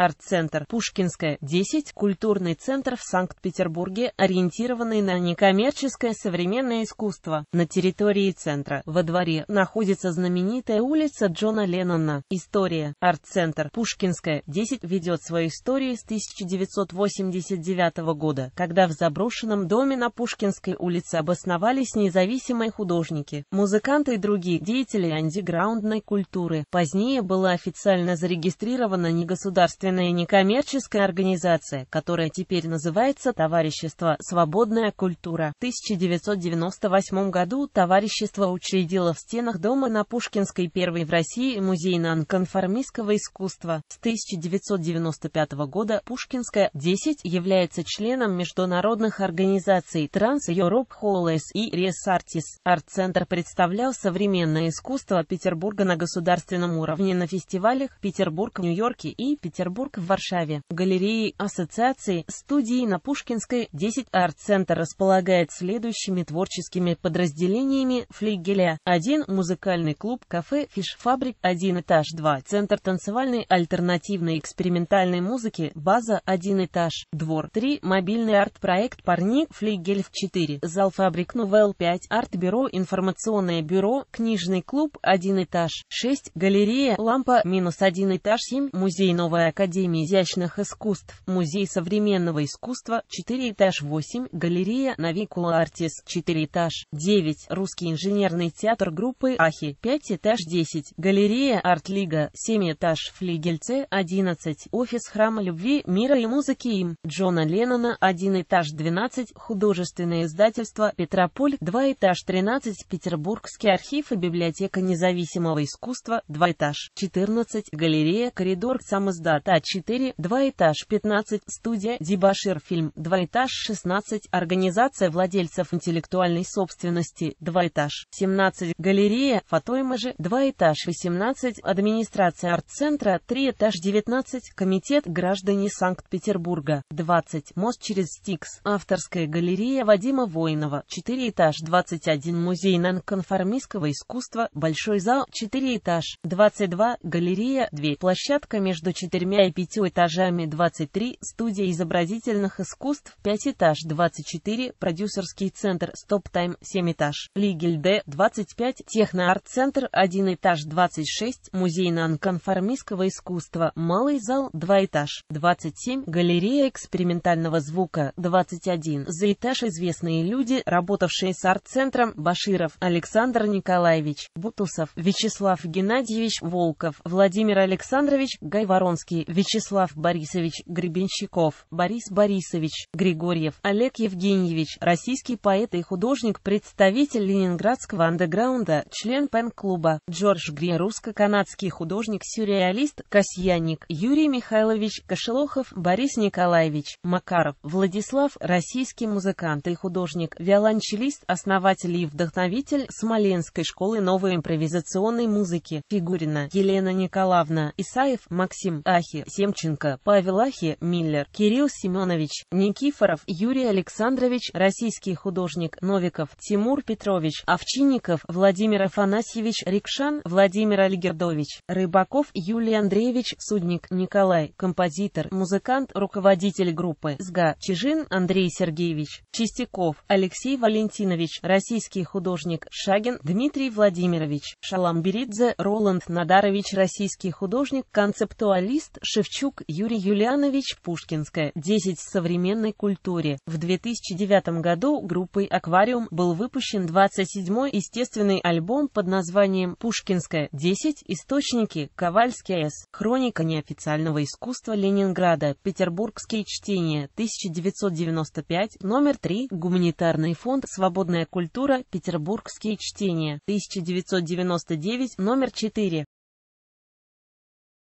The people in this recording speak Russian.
Арт-центр Пушкинская, 10, культурный центр в Санкт-Петербурге, ориентированный на некоммерческое современное искусство. На территории центра, во дворе, находится знаменитая улица Джона Леннона. История. Арт-центр Пушкинская, 10, ведет свою историю с 1989 года, когда в заброшенном доме на Пушкинской улице обосновались независимые художники, музыканты и другие деятели андеграундной культуры. Позднее была официально зарегистрирована негосударственная единственная некоммерческая организация, которая теперь называется Товарищество «Свободная культура». В 1998 году товарищество учредило в стенах дома на Пушкинской первой в России музей нонконформистского искусства. С 1995 года Пушкинская 10 является членом международных организаций Trans Europe Hollis и Res Artis. Арт-центр представлял современное искусство Петербурга на государственном уровне на фестивалях Петербург-Нью-Йорке и Петербург Петербург в Варшаве. Галереи Ассоциации студии на Пушкинской 10 арт-центр располагает следующими творческими подразделениями флигеля. 1. Музыкальный клуб, кафе, фиш-фабрик, 1 этаж 2. Центр танцевальной альтернативной экспериментальной музыки, база, 1 этаж, двор 3. Мобильный арт-проект парни, флигель 4. Зал фабрик Нувел 5. Арт-бюро, информационное бюро, книжный клуб, 1 этаж 6. Галерея, лампа, минус 1 этаж 7. Музей Новая Академия. Академии изящных искусств, Музей современного искусства, 4 этаж 8, галерея Навикула Артис, 4 этаж 9, Русский инженерный театр группы Ахи, 5 этаж 10, галерея Арт Лига, 7 этаж Флигельце, 11, офис Храма любви, мира и музыки им, Джона Леннона, 1 этаж 12, художественное издательство Петрополь, 2 этаж 13, Петербургский архив и библиотека независимого искусства, 2 этаж 14, галерея Коридор самоздата 4 2 этаж 15, студия Дебашир фильм, 2 этаж 16, организация владельцев интеллектуальной собственности, 2 этаж 17, галерея, фотоимажи, 2 этаж 18, администрация арт-центра, 3 этаж 19, комитет граждане Санкт-Петербурга, 20, мост через Стикс, авторская галерея Вадима Воинова, 4 этаж 21, музей нонконформистского искусства, большой зал, 4 этаж 22, галерея, 2, площадка между четырьмя двумя и пятью этажами 23, студия изобразительных искусств 5 этаж 24, продюсерский центр Stop Time 7 этаж, Лигельде 25, техноарт-центр 1 этаж 26, музей нонконформистского искусства, малый зал 2 этаж 27, галерея экспериментального звука 21, за этаж известные люди, работавшие с арт-центром Баширов Александр Николаевич, Бутусов Вячеслав Геннадьевич Волков, Владимир Александрович Гайворонский, Вячеслав Борисович Гребенщиков, Борис Борисович Григорьев, Олег Евгеньевич, российский поэт и художник, представитель ленинградского андеграунда, член пен-клуба, Джордж Гри, русско-канадский художник-сюрреалист, Касьяник, Юрий Михайлович Кошелохов, Борис Николаевич Макаров, Владислав, российский музыкант и художник, виолончелист, основатель и вдохновитель Смоленской школы новой импровизационной музыки, Фигурина, Елена Николаевна, Исаев, Максим, Ахи, Михи, Семченко, Павел Ахи, Миллер, Кирилл Семенович, Никифоров, Юрий Александрович, российский художник Новиков, Тимур Петрович, Овчинников, Владимир Афанасьевич, Рикшан, Владимир Альгердович, Рыбаков, Юлий Андреевич, Судник, Николай, композитор, музыкант, руководитель группы СГА, Чижин Андрей Сергеевич, Чистяков, Алексей Валентинович, российский художник Шагин, Дмитрий Владимирович, Шаламберидзе, Роланд Надарович, российский художник, концептуалист, Шевчук Юрий Юлианович Пушкинская «10 в современной культуре». В 2009 году группой «Аквариум» был выпущен 27-й естественный альбом под названием «Пушкинская 10. Источники. Ковальский а С. Хроника неофициального искусства Ленинграда. Петербургские чтения. 1995. Номер 3. Гуманитарный фонд «Свободная культура. Петербургские чтения. 1999. Номер 4.